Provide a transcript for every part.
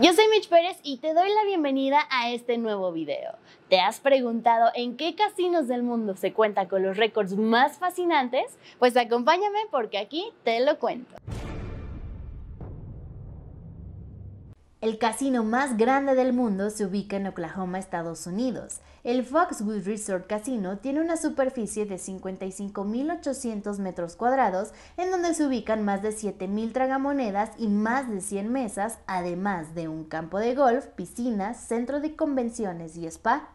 Yo soy Mitch Pérez y te doy la bienvenida a este nuevo video. ¿Te has preguntado en qué casinos del mundo se cuenta con los récords más fascinantes? Pues acompáñame porque aquí te lo cuento. El casino más grande del mundo se ubica en Oklahoma, Estados Unidos. El Foxwood Resort Casino tiene una superficie de 55.800 metros cuadrados, en donde se ubican más de 7.000 tragamonedas y más de 100 mesas, además de un campo de golf, piscinas, centro de convenciones y spa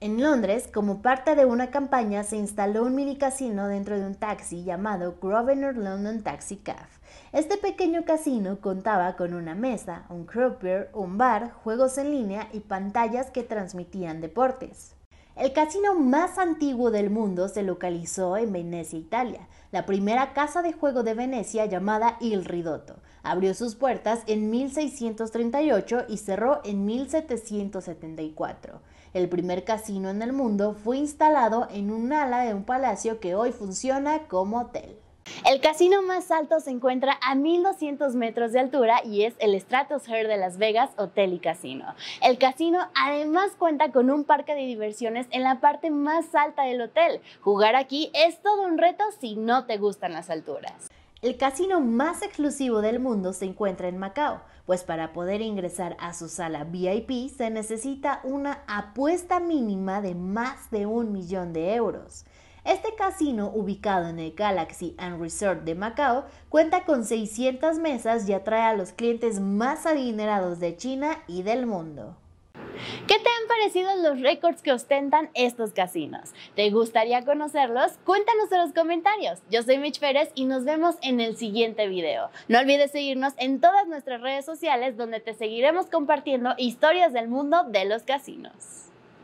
en Londres, como parte de una campaña, se instaló un mini casino dentro de un taxi llamado Grosvenor London Taxi Cab. Este pequeño casino contaba con una mesa, un cropper, un bar, juegos en línea y pantallas que transmitían deportes. El casino más antiguo del mundo se localizó en Venecia, Italia, la primera casa de juego de Venecia llamada Il Ridotto. Abrió sus puertas en 1638 y cerró en 1774. El primer casino en el mundo fue instalado en un ala de un palacio que hoy funciona como hotel. El casino más alto se encuentra a 1200 metros de altura y es el Stratosphere de Las Vegas Hotel y Casino. El casino además cuenta con un parque de diversiones en la parte más alta del hotel. Jugar aquí es todo un reto si no te gustan las alturas. El casino más exclusivo del mundo se encuentra en Macao, pues para poder ingresar a su sala VIP se necesita una apuesta mínima de más de un millón de euros. Este casino, ubicado en el Galaxy and Resort de Macao, cuenta con 600 mesas y atrae a los clientes más adinerados de China y del mundo. ¿Qué te han parecido los récords que ostentan estos casinos? ¿Te gustaría conocerlos? Cuéntanos en los comentarios. Yo soy Mitch Pérez y nos vemos en el siguiente video. No olvides seguirnos en todas nuestras redes sociales donde te seguiremos compartiendo historias del mundo de los casinos.